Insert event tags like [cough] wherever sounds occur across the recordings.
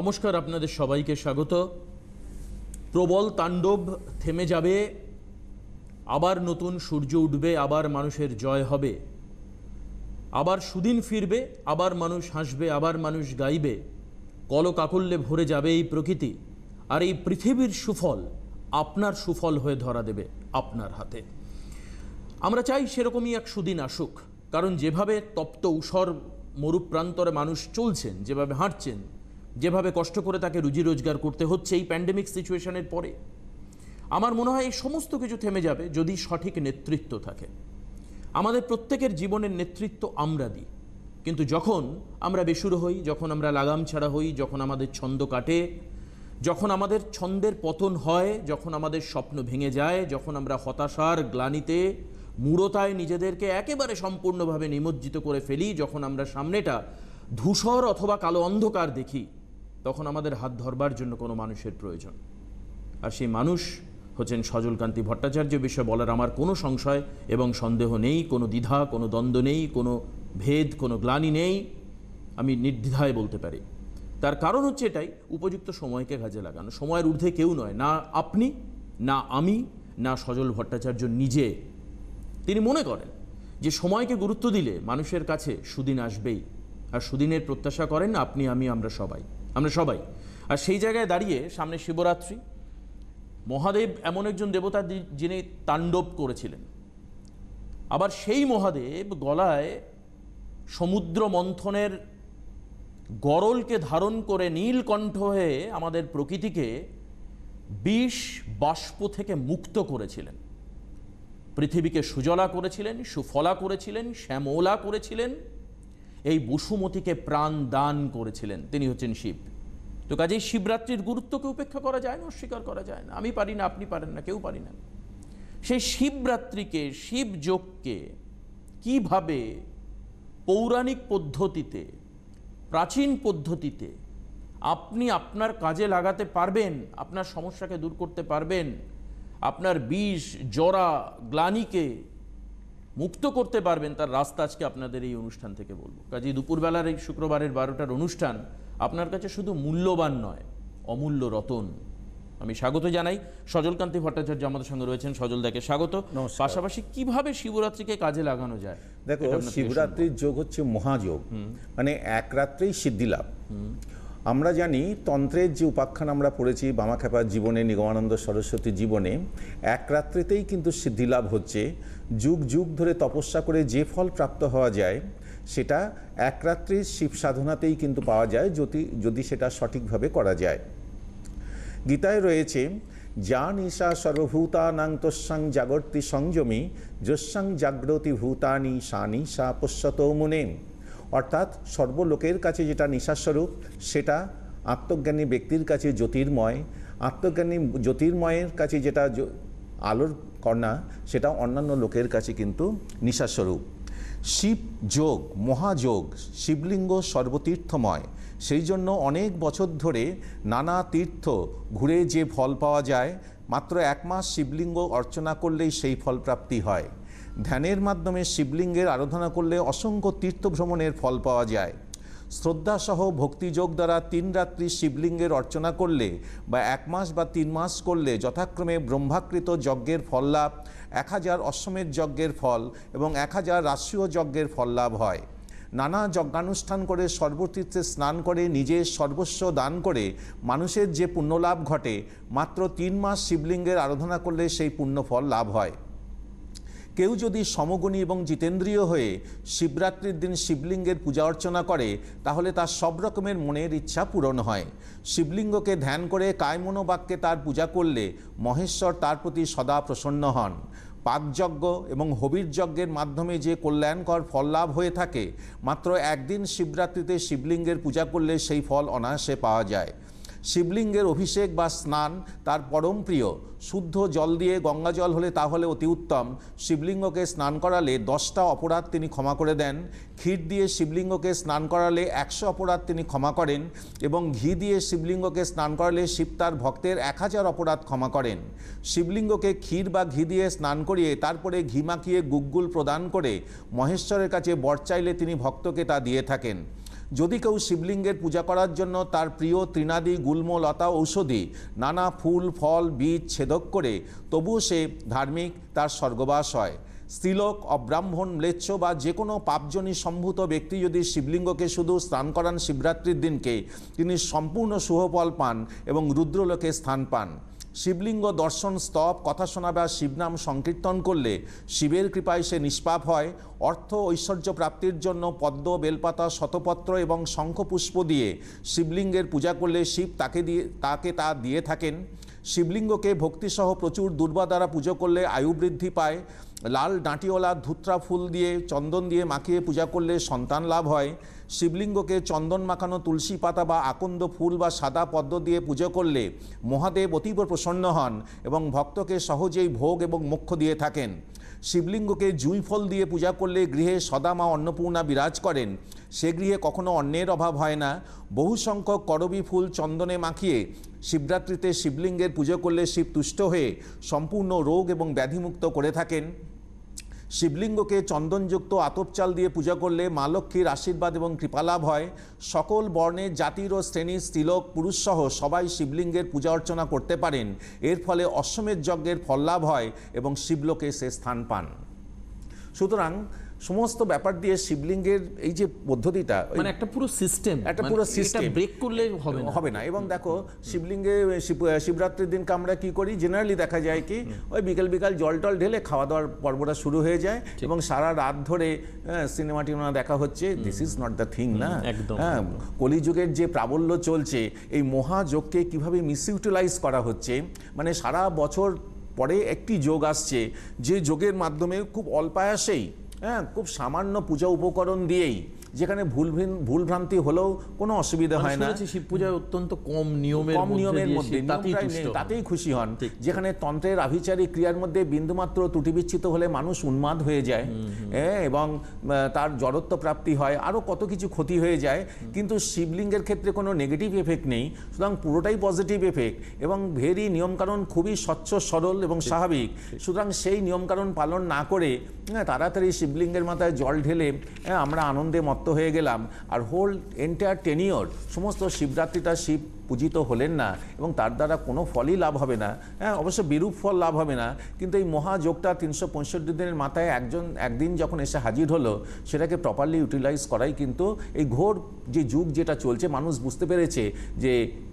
নমস্কার আপনাদের সবাইকে স্বাগত প্রবল তাণ্ডব থেমে যাবে আবার নতুন সূর্য উঠবে আবার মানুষের জয় হবে আবার সুদিন ফিরবে আবার মানুষ হাসবে আবার মানুষ গাইবে কলকাকুল্যে ভরে যাবে এই প্রকৃতি আর এই পৃথিবীর সুফল আপনার সুফল হয়ে ধরা দেবে আপনার হাতে আমরা চাই সেরকমই এক সুদিন আসুক কারণ যেভাবে তপ্ত উষর মরুপ্রান্তরে মানুষ চলছেন যেভাবে হাঁটছেন যেভাবে কষ্ট করে তাকে রুজি রোজগার করতে হচ্ছে এই প্যান্ডেমিক সিচুয়েশনের পরে আমার মনে হয় এই সমস্ত কিছু থেমে যাবে যদি সঠিক নেতৃত্ব থাকে আমাদের প্রত্যেকের জীবনের নেতৃত্ব আমরা দিই কিন্তু যখন আমরা বেসুর হই যখন আমরা লাগাম ছাড়া হই যখন আমাদের ছন্দ কাটে যখন আমাদের ছন্দের পতন হয় যখন আমাদের স্বপ্ন ভেঙে যায় যখন আমরা হতাশার গ্লানিতে মূঢ়তায় নিজেদেরকে একেবারে সম্পূর্ণভাবে নিমজ্জিত করে ফেলি যখন আমরা সামনেটা ধূসর অথবা কালো অন্ধকার দেখি তখন আমাদের হাত ধরবার জন্য কোনো মানুষের প্রয়োজন আর সেই মানুষ হচ্ছেন সজলকান্তি ভট্টাচার্য বিষয়ে বলার আমার কোনো সংশয় এবং সন্দেহ নেই কোনো দ্বিধা কোনো দ্বন্দ্ব নেই কোনো ভেদ কোনো গ্লানি নেই আমি নির্দ্বিধায় বলতে পারি তার কারণ হচ্ছে এটাই উপযুক্ত সময়কে কাজে লাগানো সময়ের ঊর্ধ্বে কেউ নয় না আপনি না আমি না সজল ভট্টাচার্য নিজে তিনি মনে করেন যে সময়কে গুরুত্ব দিলে মানুষের কাছে সুদিন আসবেই আর সুদিনের প্রত্যাশা করেন আপনি আমি আমরা সবাই আমরা সবাই আর সেই জায়গায় দাঁড়িয়ে সামনে শিবরাত্রি মহাদেব এমন একজন দেবতা যিনি তাণ্ডব করেছিলেন আবার সেই মহাদেব গলায় সমুদ্র মন্থনের গরলকে ধারণ করে নীলকণ্ঠ হয়ে আমাদের প্রকৃতিকে বিষ বাষ্প থেকে মুক্ত করেছিলেন পৃথিবীকে সুজলা করেছিলেন সুফলা করেছিলেন শ্যামলা করেছিলেন এই বসুমতিকে প্রাণ দান করেছিলেন তিনি হচ্ছেন শিব তো কাজেই শিবরাত্রির গুরুত্বকে উপেক্ষা করা যায় না অস্বীকার করা যায় না আমি পারি না আপনি পারেন না কেউ পারি না সেই শিবরাত্রিকে শিবযোগকে কিভাবে পৌরাণিক পদ্ধতিতে প্রাচীন পদ্ধতিতে আপনি আপনার কাজে লাগাতে পারবেন আপনার সমস্যাকে দূর করতে পারবেন আপনার বিষ জরা গ্লানিকে মুক্ত করতে পারবেন তার রাস্তা আজকে আপনাদের এই অনুষ্ঠান থেকে বলবো কাজে দুপুরবেলার এই শুক্রবারের বারোটার অনুষ্ঠান আপনার কাছে শুধু মূল্যবান নয় অমূল্য রতন আমি স্বাগত জানাই সজলকান্তি ভট্টাচার্য আমাদের সঙ্গে রয়েছেন সজল দেখে স্বাগত পাশাপাশি কিভাবে শিবরাত্রিকে কাজে লাগানো যায় দেখো শিবরাত্রির যোগ হচ্ছে মহাযোগ মানে এক রাত্রেই সিদ্ধি লাভ আমরা জানি তন্ত্রের যে উপাখ্যান আমরা পড়েছি বামাখ্যাপার জীবনে নিগমানন্দ সরস্বতী জীবনে এক রাত্রিতেই কিন্তু সিদ্ধিলাভ হচ্ছে যুগ যুগ ধরে তপস্যা করে যে ফল প্রাপ্ত হওয়া যায় সেটা এক রাত্রে শিব সাধনাতেই কিন্তু পাওয়া যায় যদি যদি সেটা সঠিকভাবে করা যায় গীতায় রয়েছে যা নিশা সর্বভূতানাং তোসং জাগর্তি সংযমী যোসং জাগ্রতি ভূতানি সা নিশা পশ্যত মুনে অর্থাৎ সর্বলোকের কাছে যেটা নিশাস্বরূপ সেটা আত্মজ্ঞানী ব্যক্তির কাছে জ্যোতির্ময় আত্মজ্ঞানী জ্যোতির্ময়ের কাছে যেটা আলোর কন্যা সেটা অন্যান্য লোকের কাছে কিন্তু নিশাস্বরূপ শিব যোগ মহাযোগ শিবলিঙ্গ সর্বতীর্থময় সেই জন্য অনেক বছর ধরে নানা তীর্থ ঘুরে যে ফল পাওয়া যায় মাত্র এক মাস শিবলিঙ্গ অর্চনা করলেই সেই ফল প্রাপ্তি হয় ধ্যানের মাধ্যমে শিবলিঙ্গের আরাধনা করলে অসংখ্য তীর্থভ্রমণের ফল পাওয়া যায় শ্রদ্ধাসহ ভক্তিযোগ দ্বারা তিন রাত্রি শিবলিঙ্গের অর্চনা করলে বা এক মাস বা তিন মাস করলে যথাক্রমে ব্রহ্মাকৃত যজ্ঞের ফল লাভ এক হাজার অশ্বমের যজ্ঞের ফল এবং এক হাজার রাষ্ট্রীয় যজ্ঞের ফল লাভ হয় নানা যজ্ঞানুষ্ঠান করে সর্বতীর্থে স্নান করে নিজের সর্বস্ব দান করে মানুষের যে পুণ্যলাভ ঘটে মাত্র তিন মাস শিবলিঙ্গের আরাধনা করলে সেই পুণ্যফল লাভ হয় কেউ যদি সমগুণী এবং জিতেন্দ্রীয় হয়ে শিবরাত্রির দিন শিবলিঙ্গের পূজা অর্চনা করে তাহলে তার সব রকমের মনের ইচ্ছা পূরণ হয় শিবলিঙ্গকে ধ্যান করে কায়মনোবাক্যে তার পূজা করলে মহেশ্বর তার প্রতি সদা প্রসন্ন হন পাকযজ্ঞ এবং হবির যজ্ঞের মাধ্যমে যে কল্যাণকর ফল লাভ হয়ে থাকে মাত্র একদিন শিবরাত্রিতে শিবলিঙ্গের পূজা করলে সেই ফল অনায়াসে পাওয়া যায় শিবলিঙ্গের অভিষেক বা স্নান তার পরম প্রিয় শুদ্ধ জল দিয়ে গঙ্গা জল হলে তাহলে অতি উত্তম শিবলিঙ্গকে স্নান করালে দশটা অপরাধ তিনি ক্ষমা করে দেন ক্ষীর দিয়ে শিবলিঙ্গকে স্নান করালে একশো অপরাধ তিনি ক্ষমা করেন এবং ঘি দিয়ে শিবলিঙ্গকে স্নান করালে শিব তার ভক্তের এক হাজার অপরাধ ক্ষমা করেন শিবলিঙ্গকে ক্ষীর বা ঘি দিয়ে স্নান করিয়ে তারপরে ঘি মাখিয়ে গুগগুল প্রদান করে মহেশ্বরের কাছে বর চাইলে তিনি ভক্তকে তা দিয়ে থাকেন যদি কেউ শিবলিঙ্গের পূজা করার জন্য তার প্রিয় তৃণাদি গুল্ম লতা ঔষধি নানা ফুল ফল বীজ ছেদক করে তবুও সে ধার্মিক তার স্বর্গবাস হয় স্ত্রীলোক অব্রাহ্মণ ম্লেচ্ছ বা যে কোনো পাপজনী সম্ভূত ব্যক্তি যদি শিবলিঙ্গকে শুধু স্নান করান শিবরাত্রির দিনকে তিনি সম্পূর্ণ শুভফল পান এবং রুদ্রলোকে স্থান পান শিবলিঙ্গ দর্শন স্তব কথা শোনা বা শিবনাম সংকীর্তন করলে শিবের কৃপায় সে নিষ্পাপ হয় অর্থ ঐশ্বর্য প্রাপ্তির জন্য পদ্ম বেলপাতা শতপত্র এবং শঙ্খপুষ্প দিয়ে শিবলিঙ্গের পূজা করলে শিব তাকে দিয়ে তাকে তা দিয়ে থাকেন শিবলিঙ্গকে ভক্তিসহ প্রচুর দুর্বা দ্বারা পুজো করলে আয়ু বৃদ্ধি পায় লাল ডাঁটিওলা ধুত্রা ফুল দিয়ে চন্দন দিয়ে মাখিয়ে পূজা করলে সন্তান লাভ হয় শিবলিঙ্গকে চন্দন মাখানো তুলসী পাতা বা আকন্দ ফুল বা সাদা পদ্ম দিয়ে পুজো করলে মহাদেব অতীব প্রসন্ন হন এবং ভক্তকে সহজেই ভোগ এবং মোক্ষ দিয়ে থাকেন শিবলিঙ্গকে জুঁই ফল দিয়ে পূজা করলে গৃহে সদা মা অন্নপূর্ণা বিরাজ করেন সে গৃহে কখনো অন্যের অভাব হয় না বহু সংখ্যক করবী ফুল চন্দনে মাখিয়ে শিবরাত্রিতে শিবলিঙ্গের পুজো করলে শিব তুষ্ট হয়ে সম্পূর্ণ রোগ এবং ব্যাধিমুক্ত করে থাকেন শিবলিঙ্গকে চন্দনযুক্ত আতপচাল দিয়ে পূজা করলে মা লক্ষ্মীর আশীর্বাদ এবং কৃপালাভ হয় সকল বর্ণের জাতির ও শ্রেণীর স্ত্রীলোক পুরুষসহ সবাই শিবলিঙ্গের পূজা অর্চনা করতে পারেন এর ফলে অশ্বমেধ যজ্ঞের ফললাভ হয় এবং শিবলোকে সে স্থান পান সুতরাং সমস্ত ব্যাপার দিয়ে শিবলিঙ্গের এই যে পদ্ধতিটা মানে একটা পুরো সিস্টেম একটা মানে পুরো সিস্টেম ব্রেক করলে হবে না হবে না এবং দেখো শিবলিঙ্গে শিবরাত্রির দিনকে আমরা কি করি জেনারেলি দেখা যায় কি ওই বিকেল বিকাল জল টল ঢেলে খাওয়া দাওয়ার পর্বটা শুরু হয়ে যায় এবং সারা রাত ধরে সিনেমা টিনেমা দেখা হচ্ছে this is not the thing না হ্যাঁ কলিযুগের যে প্রাবল্য চলছে এই মহাযোগকে কিভাবে মিসইউটিলাইজ করা হচ্ছে মানে সারা বছর পরে একটি যোগ আসছে যে যোগের মাধ্যমে খুব অল্পায়াসেই হ্যাঁ খুব সামান্য পূজা উপকরণ দিয়েই যেখানে ভুল ভুলভ্রান্তি হলেও কোনো অসুবিধা হয় না শিব পূজায় অত্যন্ত কম নিয়মের কম নিয়মের মধ্যে তাতেই খুশি হন যেখানে তন্ত্রের আভিচারী ক্রিয়ার মধ্যে বিন্দুমাত্র ত্রুটি বিচ্ছিত হলে মানুষ উন্মাদ হয়ে যায় এবং তার জড়ত্ব প্রাপ্তি হয় আরও কত কিছু ক্ষতি হয়ে যায় কিন্তু শিবলিঙ্গের ক্ষেত্রে কোনো নেগেটিভ এফেক্ট নেই সুতরাং পুরোটাই পজিটিভ এফেক্ট এবং ভেরি নিয়মকানুন খুবই স্বচ্ছ সরল এবং স্বাভাবিক সুতরাং সেই নিয়মকানুন পালন না করে তাড়াতাড়ি শিবলিঙ্গের মাথায় জল ঢেলে আমরা আনন্দে মত মত্ত হয়ে গেলাম আর হোল এন্টায়ার টেনিওর সমস্ত শিবরাত্রিটা শিব পূজিত হলেন না এবং তার দ্বারা কোনো ফলই লাভ হবে না হ্যাঁ অবশ্য বিরূপ ফল লাভ হবে না কিন্তু এই মহাযোগটা তিনশো পঁয়ষট্টি দিনের মাথায় একজন একদিন যখন এসে হাজির হলো সেটাকে প্রপারলি ইউটিলাইজ করাই কিন্তু এই ঘোর যে যুগ যেটা চলছে মানুষ বুঝতে পেরেছে যে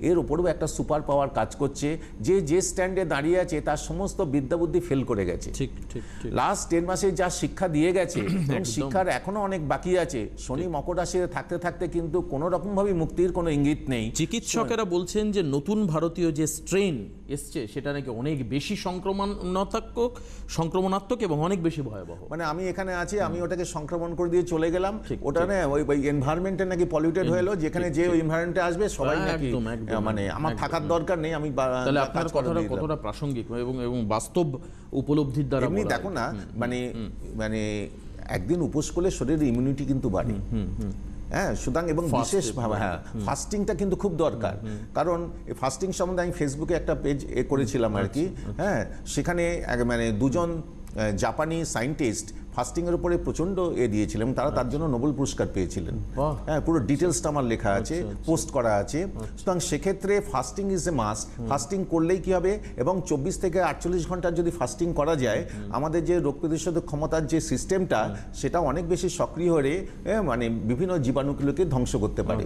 এর উপরেও একটা সুপার পাওয়ার কাজ করছে যে যে স্ট্যান্ডে দাঁড়িয়ে আছে তার সমস্ত বিদ্যাবুদ্ধি ফেল করে গেছে ঠিক ঠিক লাস্ট টেন মাসে যা শিক্ষা দিয়ে গেছে [clears throat] এবং শিক্ষার এখনো অনেক বাকি আছে শনি মকর রাশিতে থাকতে থাকতে কিন্তু কোনোরকমভাবেই মুক্তির কোনো ইঙ্গিত নেই চিকিৎসকেরা বলছেন যে নতুন ভারতীয় যে স্ট্রেন এসছে সেটা নাকি অনেক বেশি সংক্রমণাত্মক সংক্রমণাত্মক এবং অনেক বেশি ভয়াবহ মানে আমি এখানে আছি আমি ওটাকে সংক্রমণ করে দিয়ে চলে গেলাম ওটা না ওই এনভায়রনমেন্টে নাকি পলিউটেড হয়ে এলো যেখানে যে এনভায়রনমেন্টে আসবে সবাই নাকি মানে আমার থাকার দরকার নেই আমি তাহলে আপনার কথাটা কতটা প্রাসঙ্গিক এবং এবং বাস্তব উপলব্ধির দ্বারা আপনি দেখো না মানে মানে একদিন উপোস করলে শরীরের ইমিউনিটি কিন্তু বাড়ে হ্যাঁ সুতরাং এবং বিশেষভাবে হ্যাঁ ফাস্টিংটা কিন্তু খুব দরকার কারণ ফাস্টিং সম্বন্ধে আমি ফেসবুকে একটা পেজ এ করেছিলাম আর আচ্ছা, কি আচ্ছা। হ্যাঁ সেখানে মানে দুজন জাপানি সায়েন্টিস্ট ফাস্টিংয়ের উপরে প্রচণ্ড এ দিয়েছিলেন তারা তার জন্য নোবেল পুরস্কার পেয়েছিলেন হ্যাঁ পুরো ডিটেলসটা আমার লেখা আছে পোস্ট আচ্ছা, আচ্ছা। করা আছে আচ্ছা। সুতরাং সেক্ষেত্রে fasting is a must fasting করলেই কী হবে এবং চব্বিশ থেকে আটচল্লিশ ঘন্টার যদি ফাস্টিং করা যায় আমাদের যে রোগ প্রতিষেধক ক্ষমতার যে সিস্টেমটা সেটা অনেক বেশি সক্রিয় হয়ে মানে বিভিন্ন জীবাণুগুলোকে ধ্বংস করতে পারে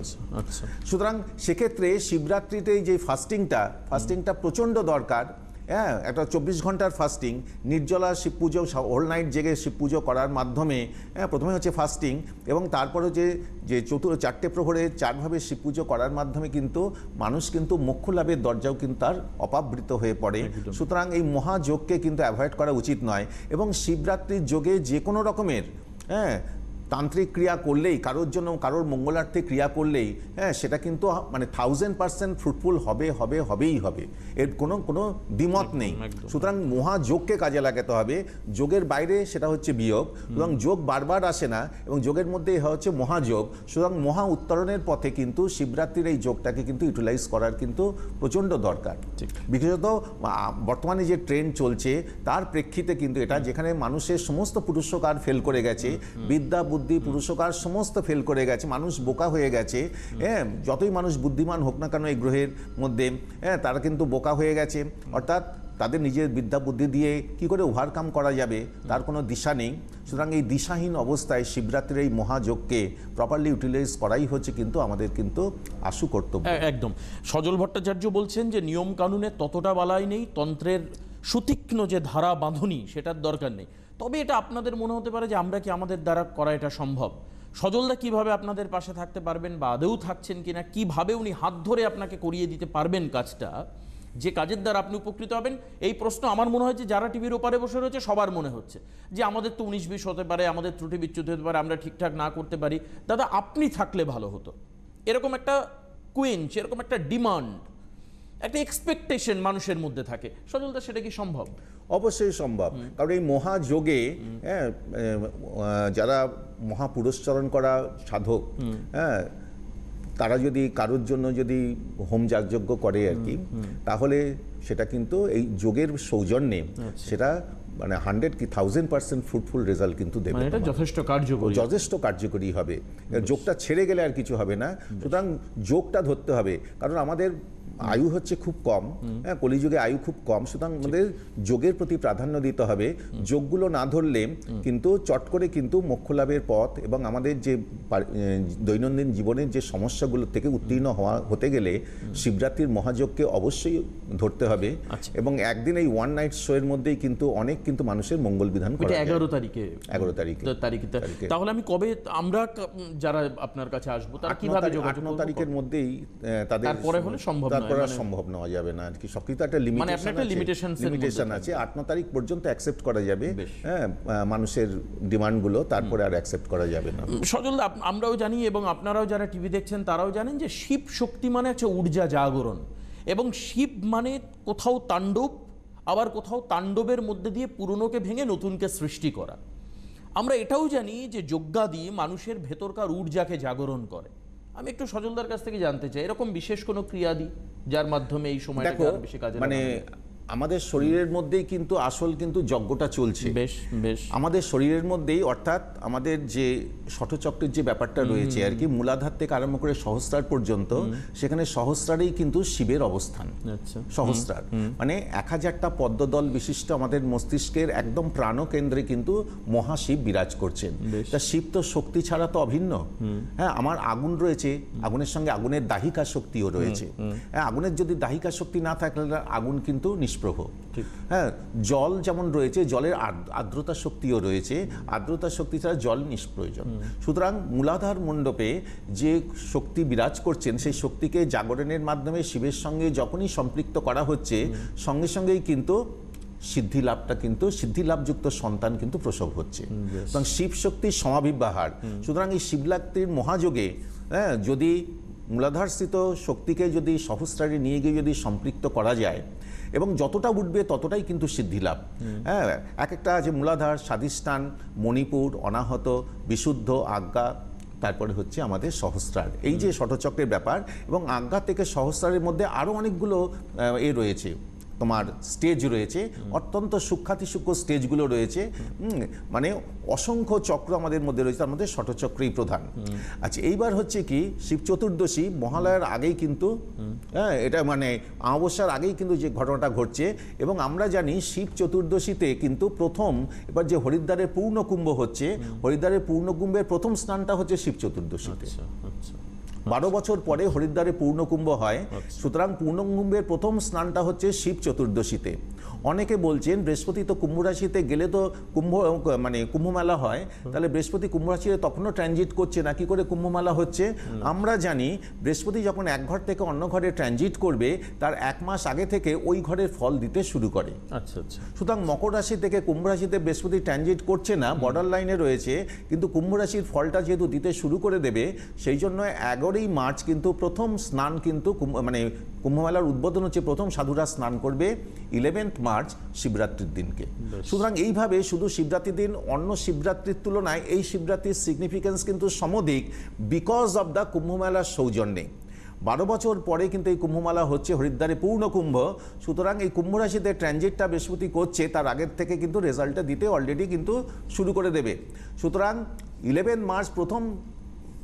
সুতরাং সেক্ষেত্রে শিবরাত্রিতে যে ফাস্টিংটা ফাস্টিংটা প্রচণ্ড দরকার হ্যাঁ একটা চব্বিশ ঘন্টার ফাস্টিং নির্জলা শিব পুজো হোল নাইট জেগে শিব পুজো করার মাধ্যমে হ্যাঁ প্রথমে হচ্ছে ফাস্টিং এবং তারপরে যে যে চতুর চারটে প্রহরে চারভাবে শিব পুজো করার মাধ্যমে কিন্তু মানুষ কিন্তু মোক্ষ লাভের দরজাও কিন্তু তার অপাবৃত হয়ে পড়ে সুতরাং এই মহাযোগকে কিন্তু অ্যাভয়েড করা উচিত নয় এবং শিবরাত্রির যোগে যে কোনো রকমের হ্যাঁ তান্ত্রিক ক্রিয়া করলেই কারোর জন্য কারোর মঙ্গলার্থে ক্রিয়া করলেই হ্যাঁ সেটা কিন্তু মানে থাউজেন্ড পার্সেন্ট ফ্রুটফুল হবে হবে হবেই হবে এর কোনো কোনো দ্বিমত নেই সুতরাং মহাযোগকে কাজে লাগাতে হবে যোগের বাইরে সেটা হচ্ছে বিয়োগ সুতরাং যোগ বারবার আসে না এবং যোগের মধ্যে হচ্ছে মহাযোগ সুতরাং মহা উত্তরণের পথে কিন্তু শিবরাত্রির এই যোগটাকে কিন্তু ইউটিলাইজ করার কিন্তু প্রচণ্ড দরকার বিশেষত বর্তমানে যে ট্রেন্ড চলছে তার প্রেক্ষিতে কিন্তু এটা যেখানে মানুষের সমস্ত পুরুষকার ফেল করে গেছে বিদ্যা বুদ্ধি পুরুষকার সমস্ত ফেল করে গেছে মানুষ বোকা হয়ে গেছে হ্যাঁ যতই মানুষ বুদ্ধিমান হোক না কেন এই গ্রহের মধ্যে হ্যাঁ তারা কিন্তু বোকা হয়ে গেছে অর্থাৎ তাদের নিজের বিদ্যা বুদ্ধি দিয়ে কি করে ওভারকাম করা যাবে তার কোনো দিশা নেই সুতরাং এই দিশাহীন অবস্থায় শিবরাত্রির এই মহাযোগকে প্রপারলি ইউটিলাইজ করাই হচ্ছে কিন্তু আমাদের কিন্তু আশু কর্তব্য একদম সজল ভট্টাচার্য বলছেন যে নিয়ম কানুনে ততটা বালাই নেই তন্ত্রের সুতীক্ষ্ণ যে ধারা বাঁধনি সেটার দরকার নেই তবে এটা আপনাদের মনে হতে পারে যে আমরা কি আমাদের দ্বারা করা এটা সম্ভব সজলদা কিভাবে আপনাদের পাশে থাকতে পারবেন বা আদেও থাকছেন না কীভাবে উনি হাত ধরে আপনাকে করিয়ে দিতে পারবেন কাজটা যে কাজের দ্বারা আপনি উপকৃত হবেন এই প্রশ্ন আমার মনে হয় যে যারা টিভির ওপারে বসে রয়েছে সবার মনে হচ্ছে যে আমাদের তো উনিশ বিশ হতে পারে আমাদের ত্রুটি বিচ্যুত হতে পারে আমরা ঠিকঠাক না করতে পারি দাদা আপনি থাকলে ভালো হতো এরকম একটা কুইন্স এরকম একটা ডিমান্ড একটা এক্সপেকটেশন মানুষের মধ্যে থাকে সজলদা সেটা কি সম্ভব অবশ্যই সম্ভব কারণ এই মহাযোগে হ্যাঁ যারা মহাপুরস্চরণ করা সাধক হ্যাঁ তারা যদি কারোর জন্য যদি হোম যাগযজ্ঞ করে আর কি তাহলে সেটা কিন্তু এই যোগের সৌজন্যে আচ্ছা। সেটা মানে হান্ড্রেড কি থাউজেন্ড পার্সেন্ট ফ্রুটফুল রেজাল্ট কিন্তু দেবে মানে এটা যথেষ্ট কার্যকরী যথেষ্ট কার্যকরী হবে যোগটা ছেড়ে গেলে আর কিছু হবে না সুতরাং যোগটা ধরতে হবে কারণ আমাদের আয়ু হচ্ছে খুব কম হ্যাঁ কলিযুগে আয়ু খুব কম সুতরাং আমাদের যোগের প্রতি প্রাধান্য দিতে হবে যোগগুলো না ধরলে কিন্তু চট করে কিন্তু মোক্ষলাভের পথ এবং আমাদের যে দৈনন্দিন জীবনের যে সমস্যাগুলো থেকে উত্তীর্ণ হওয়া হতে গেলে শিবরাত্রির মহাযোগকে অবশ্যই ধরতে হবে আচ্ছা। এবং একদিন এই ওয়ান নাইট শো এর মধ্যেই কিন্তু অনেক কিন্তু মানুষের মঙ্গল বিধান করে এগারো তারিখে এগারো তারিখে তারিখে তাহলে আমি কবে আমরা যারা আপনার কাছে আসবো তারা কিভাবে যোগাযোগ তারিখের মধ্যেই তাদের পরে হলে সম্ভব নয় করা মানে সম্ভব নেওয়া যাবে না আর কি সব কিছু একটা লিমিটেশন মানে লিমিটেশন আছে আট ন তারিখ পর্যন্ত অ্যাকসেপ্ট করা যাবে হ্যাঁ মানুষের ডিমান্ডগুলো তারপরে আর অ্যাকসেপ্ট করা যাবে না সজল আমরাও জানি এবং আপনারাও যারা টিভি দেখছেন তারাও জানেন যে শিব শক্তি মানে আছে ঊর্জা জাগরণ এবং শিব মানে কোথাও তাণ্ডব আবার কোথাও তাণ্ডবের মধ্যে দিয়ে পুরনোকে ভেঙে নতুনকে সৃষ্টি করা আমরা এটাও জানি যে যজ্ঞাদি মানুষের ভেতরকার ঊর্জাকে জাগরণ করে আমি একটু সজলদার কাছ থেকে জানতে চাই এরকম বিশেষ কোনো ক্রিয়াদি যার মাধ্যমে এই সময়টা বেশি কাজে মানে আমাদের শরীরের মধ্যেই কিন্তু আসল কিন্তু যজ্ঞটা চলছে বেশ বেশ আমাদের শরীরের মধ্যেই অর্থাৎ আমাদের যে ষঠচক্রের যে ব্যাপারটা রয়েছে আর কি মূলাধার থেকে আরম্ভ করে সহস্রার পর্যন্ত সেখানে সহস্রারেই কিন্তু শিবের অবস্থান আচ্ছা। সহস্রার মানে এক হাজারটা পদ্মদল বিশিষ্ট আমাদের মস্তিষ্কের একদম প্রাণকেন্দ্রে কিন্তু মহাশিব বিরাজ করছেন তা শিব তো শক্তি ছাড়া তো অভিন্ন হ্যাঁ আমার আগুন রয়েছে আগুনের সঙ্গে আগুনের দাহিকা শক্তিও রয়েছে হ্যাঁ আগুনের যদি দাহিকা শক্তি না থাকলে আগুন কিন্তু নিষ্প নিষ্প্রভ হ্যাঁ জল যেমন রয়েছে জলের আর্দ্রতা শক্তিও রয়েছে আর্দ্রতা শক্তি ছাড়া জল নিষ্প্রয়োজন সুতরাং মূলাধার মণ্ডপে যে শক্তি বিরাজ করছেন সেই শক্তিকে জাগরণের মাধ্যমে শিবের সঙ্গে যখনই সম্পৃক্ত করা হচ্ছে সঙ্গে সঙ্গেই কিন্তু সিদ্ধি লাভটা কিন্তু সিদ্ধি লাভযুক্ত সন্তান কিন্তু প্রসব হচ্ছে এবং শিব শক্তির সমাবিবাহার সুতরাং এই শিবলাক্তির মহাযোগে হ্যাঁ যদি মূলাধারস্থিত শক্তিকে যদি সহস্রারে নিয়ে গিয়ে যদি সম্পৃক্ত করা যায় এবং যতটা উঠবে ততটাই কিন্তু সিদ্ধি লাভ হ্যাঁ এক একটা যে মূলাধার স্বাধিষ্ঠান মণিপুর অনাহত বিশুদ্ধ আজ্ঞা তারপরে হচ্ছে আমাদের সহস্রার এই যে ষটচক্রের ব্যাপার এবং আজ্ঞা থেকে সহস্রারের মধ্যে আরও অনেকগুলো এ রয়েছে তোমার স্টেজ রয়েছে অত্যন্ত সূক্ষ্মাতিসূক্ষ্ম স্টেজগুলো রয়েছে মানে অসংখ্য চক্র আমাদের মধ্যে রয়েছে তার মধ্যে ষটচক্রই প্রধান আচ্ছা এইবার হচ্ছে কি শিব চতুর্দশী মহালয়ার আগেই কিন্তু হ্যাঁ এটা মানে অমাবস্যার আগেই কিন্তু যে ঘটনাটা ঘটছে এবং আমরা জানি শিব চতুর্দশীতে কিন্তু প্রথম এবার যে হরিদ্বারের পূর্ণকুম্ভ হচ্ছে হরিদ্বারের পূর্ণকুম্ভের প্রথম স্নানটা হচ্ছে শিব চতুর্দশীতে আচ্ছা, আচ্ছা। বারো বছর পরে হরিদ্বারে পূর্ণকুম্ভ হয় আচ্ছা। সুতরাং পূর্ণকুম্ভের প্রথম স্নানটা হচ্ছে শিব চতুর্দশীতে অনেকে বলছেন বৃহস্পতি তো কুম্ভ রাশিতে গেলে তো কুম্ভ মানে কুম্ভমেলা হয় তাহলে বৃহস্পতি কুম্ভ রাশিতে তখনও ট্রানজিট করছে না কি করে কুম্ভমেলা হচ্ছে আমরা জানি বৃহস্পতি যখন এক ঘর থেকে অন্য ঘরে ট্রানজিট করবে তার এক মাস আগে থেকে ওই ঘরের ফল দিতে শুরু করে আচ্ছা আচ্ছা সুতরাং মকর রাশি থেকে কুম্ভ রাশিতে বৃহস্পতি ট্রানজিট করছে না বর্ডার লাইনে রয়েছে কিন্তু কুম্ভ রাশির ফলটা যেহেতু দিতে শুরু করে দেবে সেই জন্য এগারোই মার্চ কিন্তু প্রথম স্নান কিন্তু মানে কুম্ভমেলার উদ্বোধন হচ্ছে প্রথম সাধুরা স্নান করবে ইলেভেন্থ মার্চ শিবরাত্রির দিনকে সুতরাং এইভাবে শুধু শিবরাত্রির দিন অন্য শিবরাত্রির তুলনায় এই শিবরাত্রির সিগনিফিক্যান্স কিন্তু সমধিক বিকজ অব দ্য কুম্ভমেলার সৌজন্যে বারো বছর পরে কিন্তু এই কুম্ভমেলা হচ্ছে হরিদ্বারে পূর্ণ কুম্ভ সুতরাং এই কুম্ভরাশিতে ট্র্যানজিটটা ট্রানজিটটা বৃহস্পতি করছে তার আগের থেকে কিন্তু রেজাল্টটা দিতে অলরেডি কিন্তু শুরু করে দেবে সুতরাং ইলেভেন মার্চ প্রথম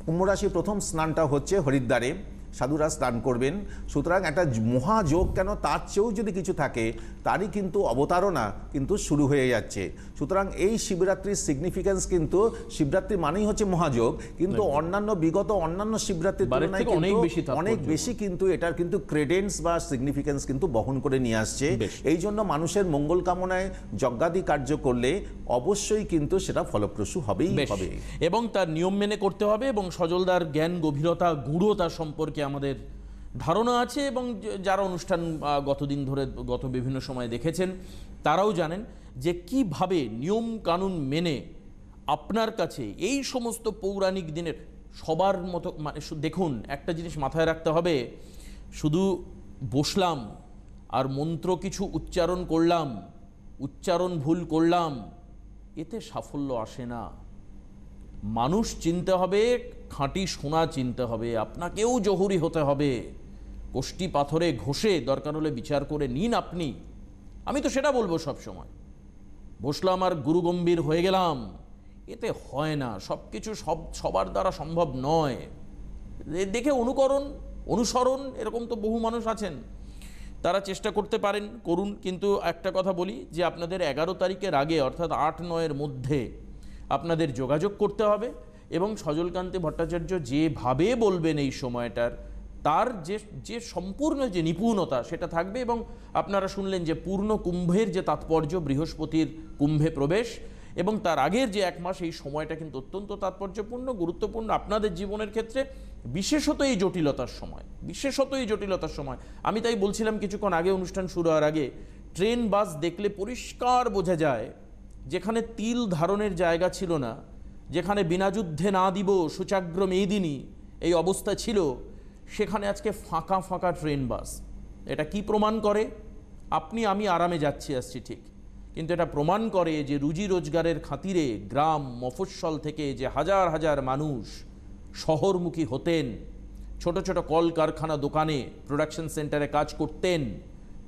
কুম্ভরাশির প্রথম স্নানটা হচ্ছে হরিদ্বারে সাধুরা স্নান করবেন সুতরাং একটা মহাযোগ কেন তার চেয়েও যদি কিছু থাকে তারই কিন্তু অবতারণা কিন্তু শুরু হয়ে যাচ্ছে সুতরাং এই শিবরাত্রির সিগনিফিকেন্স কিন্তু শিবরাত্রি মানেই হচ্ছে মহাযোগ কিন্তু অন্যান্য বিগত অন্যান্য শিবরাত্রির তুলনায় অনেক বেশি কিন্তু এটার কিন্তু ক্রেডেন্স বা সিগনিফিকেন্স কিন্তু বহন করে নিয়ে আসছে এই জন্য মানুষের মঙ্গল কামনায় যজ্ঞাদি কার্য করলে অবশ্যই কিন্তু সেটা ফলপ্রসূ হবেই হবে এবং তার নিয়ম মেনে করতে হবে এবং সজলদার জ্ঞান গভীরতা গুঁড়ো তার সম্পর্কে সম্পর্কে আমাদের ধারণা আছে এবং যারা অনুষ্ঠান গতদিন ধরে গত বিভিন্ন সময় দেখেছেন তারাও জানেন যে কিভাবে নিয়ম কানুন মেনে আপনার কাছে এই সমস্ত পৌরাণিক দিনের সবার মতো মানে দেখুন একটা জিনিস মাথায় রাখতে হবে শুধু বসলাম আর মন্ত্র কিছু উচ্চারণ করলাম উচ্চারণ ভুল করলাম এতে সাফল্য আসে না মানুষ চিনতে হবে খাঁটি সোনা চিনতে হবে আপনাকেও জহুরি হতে হবে কোষ্টি পাথরে ঘষে দরকার হলে বিচার করে নিন আপনি আমি তো সেটা বলবো সব সময় বসলাম আর গুরুগম্ভীর হয়ে গেলাম এতে হয় না সব কিছু সব সবার দ্বারা সম্ভব নয় দেখে অনুকরণ অনুসরণ এরকম তো বহু মানুষ আছেন তারা চেষ্টা করতে পারেন করুন কিন্তু একটা কথা বলি যে আপনাদের এগারো তারিখের আগে অর্থাৎ আট নয়ের মধ্যে আপনাদের যোগাযোগ করতে হবে এবং সজলকান্তি ভট্টাচার্য যেভাবে বলবেন এই সময়টার তার যে যে সম্পূর্ণ যে নিপুণতা সেটা থাকবে এবং আপনারা শুনলেন যে পূর্ণ কুম্ভের যে তাৎপর্য বৃহস্পতির কুম্ভে প্রবেশ এবং তার আগের যে এক মাস এই সময়টা কিন্তু অত্যন্ত তাৎপর্যপূর্ণ গুরুত্বপূর্ণ আপনাদের জীবনের ক্ষেত্রে বিশেষত এই জটিলতার সময় বিশেষত এই জটিলতার সময় আমি তাই বলছিলাম কিছুক্ষণ আগে অনুষ্ঠান শুরু হওয়ার আগে ট্রেন বাস দেখলে পরিষ্কার বোঝা যায় যেখানে তিল ধারণের জায়গা ছিল না যেখানে বিনা যুদ্ধে না দিব সুচাগ্র মেদিনী এই অবস্থা ছিল সেখানে আজকে ফাঁকা ফাঁকা ট্রেন বাস এটা কি প্রমাণ করে আপনি আমি আরামে যাচ্ছি আসছি ঠিক কিন্তু এটা প্রমাণ করে যে রুজি রোজগারের খাতিরে গ্রাম মফস্বল থেকে যে হাজার হাজার মানুষ শহরমুখী হতেন ছোট ছোট কল কারখানা দোকানে প্রোডাকশন সেন্টারে কাজ করতেন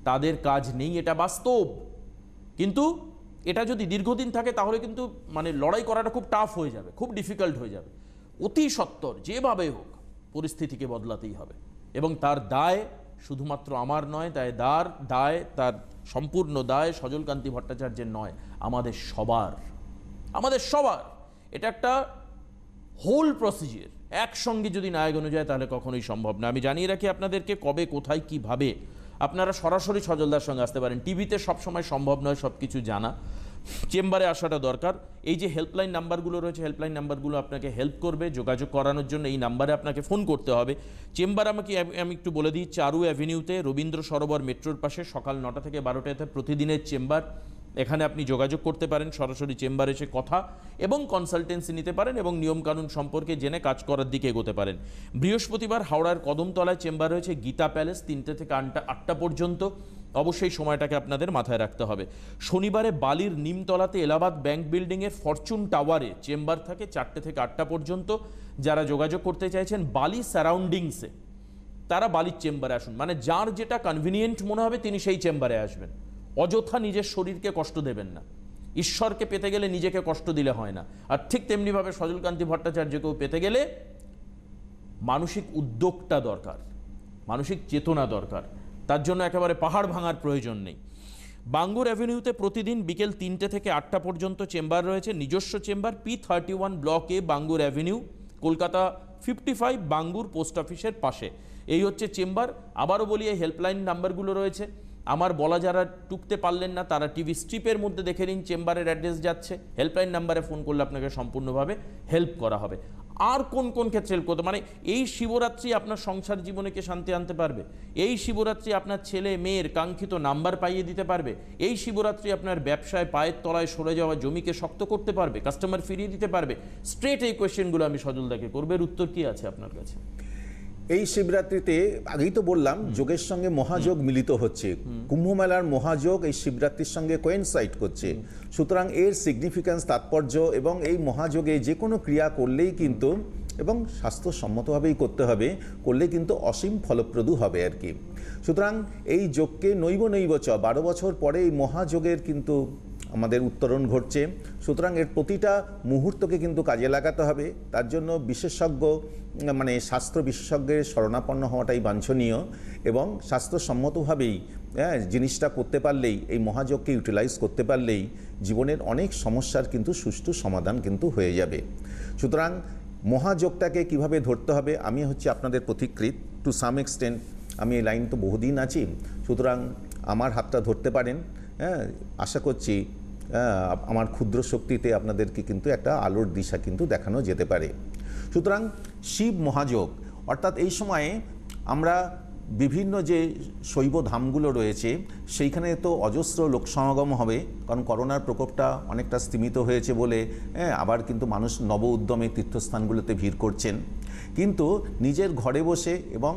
তাদের কাজ নেই এটা বাস্তব কিন্তু এটা যদি দীর্ঘদিন থাকে তাহলে কিন্তু মানে লড়াই করাটা খুব টাফ হয়ে যাবে খুব ডিফিকাল্ট হয়ে যাবে অতি সত্তর যেভাবে হোক পরিস্থিতিকে বদলাতেই হবে এবং তার দায় শুধুমাত্র আমার নয় তাই দার দায় তার সম্পূর্ণ দায় সজলকান্তি ভট্টাচার্যের নয় আমাদের সবার আমাদের সবার এটা একটা হোল প্রসিজিয়ার একসঙ্গে যদি না এগোনো যায় তাহলে কখনোই সম্ভব না আমি জানিয়ে রাখি আপনাদেরকে কবে কোথায় কিভাবে আপনারা সরাসরি সজলদার সঙ্গে আসতে পারেন টিভিতে সবসময় সম্ভব নয় সব কিছু জানা চেম্বারে আসাটা দরকার এই যে হেল্পলাইন নাম্বারগুলো রয়েছে হেল্পলাইন নাম্বারগুলো আপনাকে হেল্প করবে যোগাযোগ করানোর জন্য এই নাম্বারে আপনাকে ফোন করতে হবে চেম্বার আমাকে আমি একটু বলে দিই চারু অ্যাভিনিউতে রবীন্দ্র সরোবর মেট্রোর পাশে সকাল নটা থেকে বারোটাতে প্রতিদিনের চেম্বার এখানে আপনি যোগাযোগ করতে পারেন সরাসরি চেম্বারে এসে কথা এবং কনসালটেন্সি নিতে পারেন এবং নিয়মকানুন সম্পর্কে জেনে কাজ করার দিকে এগোতে পারেন বৃহস্পতিবার হাওড়ার কদমতলায় চেম্বার রয়েছে গীতা প্যালেস তিনটে থেকে আটটা আটটা পর্যন্ত অবশ্যই সময়টাকে আপনাদের মাথায় রাখতে হবে শনিবারে বালির নিমতলাতে এলাহাবাদ ব্যাংক বিল্ডিংয়ের ফরচুন টাওয়ারে চেম্বার থাকে চারটে থেকে আটটা পর্যন্ত যারা যোগাযোগ করতে চাইছেন বালি সারাউন্ডিংসে তারা বালির চেম্বারে আসুন মানে যার যেটা কনভিনিয়েন্ট মনে হবে তিনি সেই চেম্বারে আসবেন অযথা নিজের শরীরকে কষ্ট দেবেন না ঈশ্বরকে পেতে গেলে নিজেকে কষ্ট দিলে হয় না আর ঠিক তেমনিভাবে সজলকান্তি ভট্টাচার্যকেও পেতে গেলে মানসিক উদ্যোগটা দরকার মানসিক চেতনা দরকার তার জন্য একেবারে পাহাড় ভাঙার প্রয়োজন নেই বাঙ্গুর অ্যাভিনিউতে প্রতিদিন বিকেল তিনটে থেকে আটটা পর্যন্ত চেম্বার রয়েছে নিজস্ব চেম্বার পি থার্টি ওয়ান ব্লকে Bangur avenue Kolkata fifty five Bangur post অফিসের পাশে এই হচ্ছে চেম্বার আবারও বলি এই হেল্পলাইন নাম্বারগুলো রয়েছে আমার বলা যারা টুকতে পারলেন না তারা টিভি স্ট্রিপের মধ্যে দেখে নিন চেম্বারের অ্যাড্রেস যাচ্ছে হেল্পলাইন নাম্বারে ফোন করলে আপনাকে সম্পূর্ণভাবে হেল্প করা হবে আর কোন কোন ক্ষেত্রে হেল্প করতে মানে এই শিবরাত্রি আপনার সংসার জীবনেকে শান্তি আনতে পারবে এই শিবরাত্রি আপনার ছেলে মেয়ের কাঙ্ক্ষিত নাম্বার পাইয়ে দিতে পারবে এই শিবরাত্রি আপনার ব্যবসায় পায়ের তলায় সরে যাওয়া জমিকে শক্ত করতে পারবে কাস্টমার ফিরিয়ে দিতে পারবে স্ট্রেট এই কোয়েশ্চেনগুলো আমি সজলদাকে করবে উত্তর কী আছে আপনার কাছে এই শিবরাত্রিতে আগেই তো বললাম যোগের সঙ্গে মহাযোগ মিলিত হচ্ছে কুম্ভ মেলার মহাযোগ এই শিবরাত্রির সঙ্গে কোয়েনসাইড করছে সুতরাং এর সিগনিফিক্যান্স তাৎপর্য এবং এই মহাযোগে যে কোনো ক্রিয়া করলেই কিন্তু এবং স্বাস্থ্যসম্মতভাবেই করতে হবে করলে কিন্তু অসীম ফলপ্রদূ হবে আর কি সুতরাং এই যোগকে নৈব নৈব চ বারো বছর পরে এই মহাযোগের কিন্তু আমাদের উত্তরণ ঘটছে সুতরাং এর প্রতিটা মুহূর্তকে কিন্তু কাজে লাগাতে হবে তার জন্য বিশেষজ্ঞ মানে স্বাস্থ্য বিশেষজ্ঞের শরণাপন্ন হওয়াটাই বাঞ্ছনীয় এবং স্বাস্থ্যসম্মতভাবেই হ্যাঁ জিনিসটা করতে পারলেই এই মহাযোগকে ইউটিলাইজ করতে পারলেই জীবনের অনেক সমস্যার কিন্তু সুষ্ঠু সমাধান কিন্তু হয়ে যাবে সুতরাং মহাযোগটাকে কিভাবে ধরতে হবে আমি হচ্ছে আপনাদের প্রতিকৃত টু সাম এক্সটেন্ট আমি এই লাইন তো বহুদিন আছি সুতরাং আমার হাতটা ধরতে পারেন হ্যাঁ আশা করছি আমার ক্ষুদ্র শক্তিতে আপনাদেরকে কিন্তু একটা আলোর দিশা কিন্তু দেখানো যেতে পারে সুতরাং শিব মহাযোগ অর্থাৎ এই সময়ে আমরা বিভিন্ন যে শৈব ধামগুলো রয়েছে সেইখানে তো অজস্র লোকসমাগম হবে কারণ করোনার প্রকোপটা অনেকটা স্তীমিত হয়েছে বলে হ্যাঁ, আবার কিন্তু মানুষ নব উদ্যমে তীর্থস্থানগুলোতে ভিড় করছেন কিন্তু নিজের ঘরে বসে এবং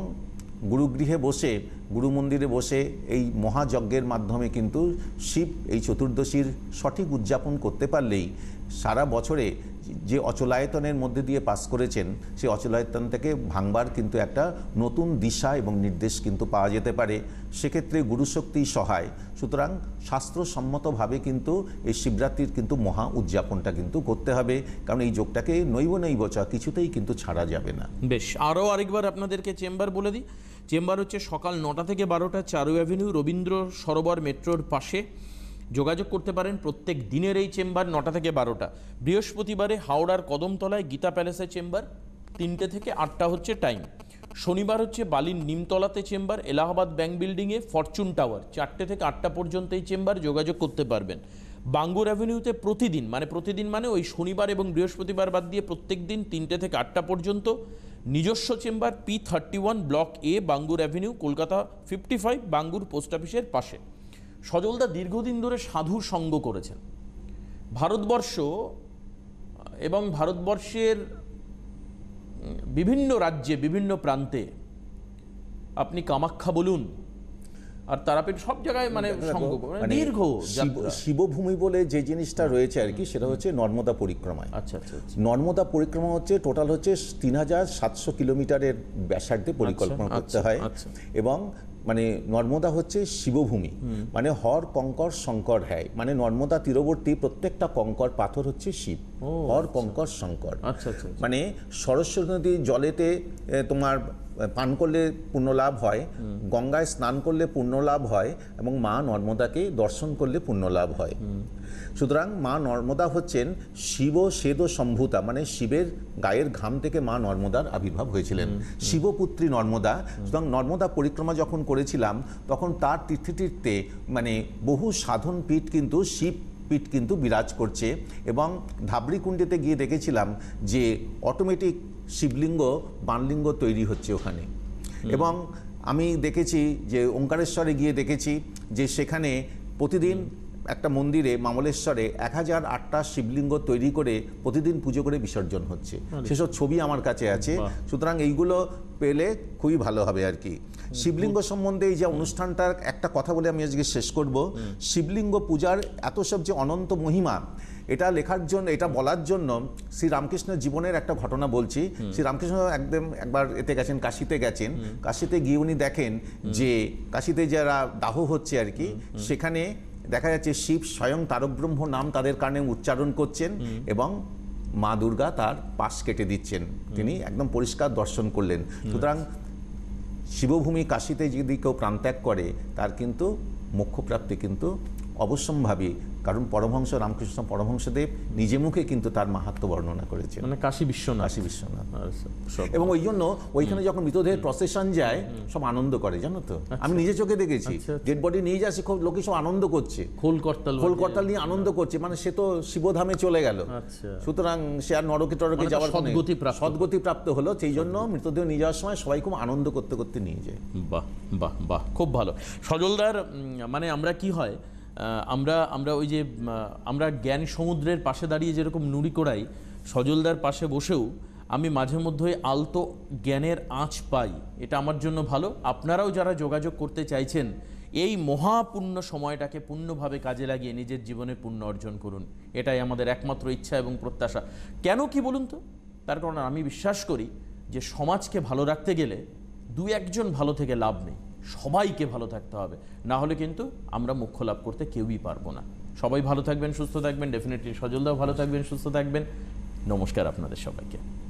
গুরুগৃহে বসে গুরু মন্দিরে বসে এই মহাযজ্ঞের মাধ্যমে কিন্তু শিব এই চতুর্দশীর সঠিক উদযাপন করতে পারলেই সারা বছরে যে অচলায়তনের মধ্যে দিয়ে পাস করেছেন সেই অচলায়তনটাকে ভাঙবার কিন্তু একটা নতুন দিশা এবং নির্দেশ কিন্তু পাওয়া যেতে পারে সেক্ষেত্রে গুরুশক্তি সহায় সুতরাং শাস্ত্রসম্মতভাবে কিন্তু এই শিবরাত্রির কিন্তু মহা উদযাপনটা কিন্তু করতে হবে কারণ এই যোগটাকে নৈব নৈব চা কিছুতেই কিন্তু ছাড়া যাবে না বেশ আরও আরেকবার আপনাদেরকে চেম্বার বলে দিই চেম্বার হচ্ছে সকাল নটা থেকে বারোটা চারু অ্যাভিনিউ রবীন্দ্র সরোবর মেট্রোর পাশে যোগাযোগ করতে পারেন প্রত্যেক দিনের এই চেম্বার নটা থেকে বারোটা বৃহস্পতিবারে হাওড়ার কদমতলায় গীতা প্যালেসের চেম্বার তিনটে থেকে আটটা হচ্ছে টাইম শনিবার হচ্ছে বালির নিমতলাতে চেম্বার এলাহাবাদ ব্যাংক বিল্ডিংয়ে ফরচুন টাওয়ার চারটে থেকে আটটা পর্যন্ত এই চেম্বার যোগাযোগ করতে পারবেন বাঙ্গুর অ্যাভিনিউতে প্রতিদিন মানে প্রতিদিন মানে ওই শনিবার এবং বৃহস্পতিবার বাদ দিয়ে প্রত্যেক দিন তিনটে থেকে আটটা পর্যন্ত নিজস্ব chamber P thirty one block এ Bangur avenue Kolkata fifty five Bangur post অফিসের পাশে সজলদা দীর্ঘদিন ধরে সাধু সঙ্গ করেছেন ভারতবর্ষ এবং ভারতবর্ষের বিভিন্ন রাজ্যে বিভিন্ন প্রান্তে আপনি কামাখ্যা বলুন আর তারাপীঠ সব জায়গায় মানে, মানে, মানে দীর্ঘ শিবভূমি বলে যে জিনিসটা রয়েছে আর কি সেটা হচ্ছে নর্মদা পরিক্রমায় আচ্ছা আচ্ছা, আচ্ছা। নর্মদা পরিক্রমা হচ্ছে টোটাল হচ্ছে তিন হাজার সাতশো কিলোমিটারের ব্যাসার্ধে আচ্ছা, পরিকল্পনা করতে আচ্ছা, হয় এবং মানে নর্মদা হচ্ছে শিবভূমি মানে হর কঙ্কর শঙ্কর হ্যায় মানে নর্মদা তীরবর্তী প্রত্যেকটা কঙ্কর পাথর হচ্ছে শিব হর আচ্ছা। কঙ্কর শঙ্কর আচ্ছা, আচ্ছা, মানে সরস্বতী নদী জলেতে তোমার পান করলে পুণ্যলাভ হয় গঙ্গায় স্নান করলে পুণ্যলাভ হয় এবং মা নর্মদাকে দর্শন করলে পুণ্যলাভ হয় সুতরাং মা নর্মদা হচ্ছেন শিব সেদ সম্ভূতা মানে শিবের গায়ের ঘাম থেকে মা নর্মদার আবির্ভাব হয়েছিলেন শিবপুত্রী নর্মদা সুতরাং নর্মদা পরিক্রমা যখন করেছিলাম তখন তার তীর্থে মানে বহু সাধন পীঠ কিন্তু শিব পীঠ কিন্তু বিরাজ করছে এবং ধাবড়িকুণ্ডেতে গিয়ে দেখেছিলাম যে অটোমেটিক শিবলিঙ্গ বানলিঙ্গ তৈরি হচ্ছে ওখানে এবং আমি দেখেছি যে ওঙ্কারেশ্বরে গিয়ে দেখেছি যে সেখানে প্রতিদিন একটা মন্দিরে মামলেশ্বরে এক হাজার আটটা শিবলিঙ্গ তৈরি করে প্রতিদিন পুজো করে বিসর্জন হচ্ছে সেসব ছবি আমার কাছে আছে সুতরাং এইগুলো পেলে খুবই ভালো হবে আর কি শিবলিঙ্গ সম্বন্ধে এই যে অনুষ্ঠানটার একটা কথা বলে আমি আজকে শেষ করব শিবলিঙ্গ পূজার এত সব যে অনন্ত মহিমা এটা লেখার জন্য এটা বলার জন্য শ্রীরামকৃষ্ণ জীবনের একটা ঘটনা বলছি শ্রীরামকৃষ্ণ একদম একবার এতে গেছেন কাশিতে গেছেন কাশিতে গিয়ে উনি দেখেন যে কাশিতে যারা দাহ হচ্ছে আর কি সেখানে দেখা যাচ্ছে শিব স্বয়ং তারকব্রহ্ম নাম তাদের কানে উচ্চারণ করছেন এবং মা দুর্গা তার পাশ কেটে দিচ্ছেন তিনি একদম পরিষ্কার দর্শন করলেন সুতরাং শিবভূমি কাশীতে যদি কেউ প্রাণত্যাগ করে তার কিন্তু মোক্ষপ্রাপ্তি কিন্তু অবশ্যম্ভাবী কারণ পরমহংস রামকৃষ্ণ পরমহংসদেব নিজে মুখে কিন্তু তার মাহাত্ম বর্ণনা করেছে মানে কাশী বিশ্বনাথ কাশী বিশ্বনাথ এবং ওই জন্য ওইখানে যখন মৃতদেহের প্রসেশন যায় সব আনন্দ করে জানো তো আমি আচ্ছা। নিজে চোখে দেখেছি ডেড আচ্ছা, বডি আচ্ছা। নিয়ে যাচ্ছি খুব লোকে সব আনন্দ করছে খোল করতাল খোল করতাল নিয়ে আনন্দ করছে মানে সে তো শিবধামে চলে গেল সুতরাং সে আর নরকে টরকে মানে যাওয়ার সদগতি প্রাপ্ত সদ্গতি প্রাপ্ত হলো সেই জন্য মৃতদেহ নিয়ে যাওয়ার সময় সবাই খুব আনন্দ করতে করতে নিয়ে যায় বাহ বাহ বাহ খুব ভালো সজলদার মানে আমরা কি হয় আমরা আমরা ওই যে আমরা জ্ঞান সমুদ্রের পাশে দাঁড়িয়ে যেরকম নুড়ি কোড়াই সজলদার পাশে বসেও আমি মাঝে মধ্যেই আলতো জ্ঞানের আঁচ পাই এটা আমার জন্য ভালো আপনারাও যারা যোগাযোগ করতে চাইছেন এই মহাপূর্ণ সময়টাকে পূর্ণভাবে কাজে লাগিয়ে নিজের জীবনে পূর্ণ অর্জন করুন এটাই আমাদের একমাত্র ইচ্ছা এবং প্রত্যাশা কেন কি বলুন তো তার কারণ আমি বিশ্বাস করি যে সমাজকে ভালো রাখতে গেলে দু একজন ভালো থেকে লাভ নেই সবাইকে ভালো থাকতে হবে না হলে কিন্তু আমরা মুখ্য লাভ করতে কেউই পারবো না সবাই ভালো থাকবেন সুস্থ থাকবেন ডেফিনেটলি সজলদাও ভালো থাকবেন সুস্থ থাকবেন নমস্কার আপনাদের সবাইকে